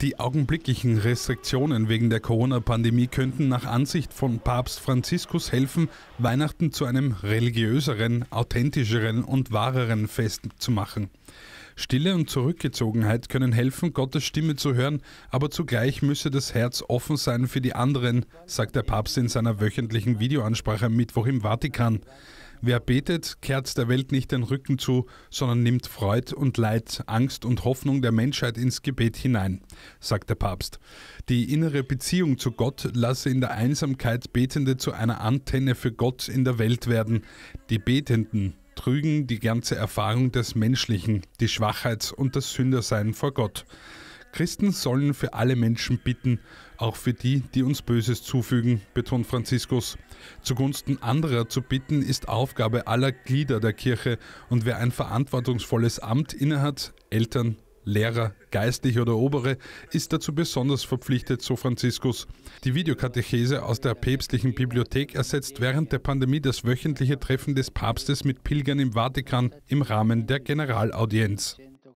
Die augenblicklichen Restriktionen wegen der Corona-Pandemie könnten nach Ansicht von Papst Franziskus helfen, Weihnachten zu einem religiöseren, authentischeren und wahreren Fest zu machen. Stille und Zurückgezogenheit können helfen, Gottes Stimme zu hören, aber zugleich müsse das Herz offen sein für die anderen, sagt der Papst in seiner wöchentlichen Videoansprache am Mittwoch im Vatikan. Wer betet, kehrt der Welt nicht den Rücken zu, sondern nimmt Freud und Leid, Angst und Hoffnung der Menschheit ins Gebet hinein, sagt der Papst. Die innere Beziehung zu Gott lasse in der Einsamkeit Betende zu einer Antenne für Gott in der Welt werden. Die Betenden trügen die ganze Erfahrung des Menschlichen, die Schwachheit und das Sündersein vor Gott. Christen sollen für alle Menschen bitten, auch für die, die uns Böses zufügen, betont Franziskus. Zugunsten anderer zu bitten ist Aufgabe aller Glieder der Kirche und wer ein verantwortungsvolles Amt innehat, Eltern, Lehrer, Geistliche oder Obere, ist dazu besonders verpflichtet, so Franziskus. Die Videokatechese aus der päpstlichen Bibliothek ersetzt während der Pandemie das wöchentliche Treffen des Papstes mit Pilgern im Vatikan im Rahmen der Generalaudienz.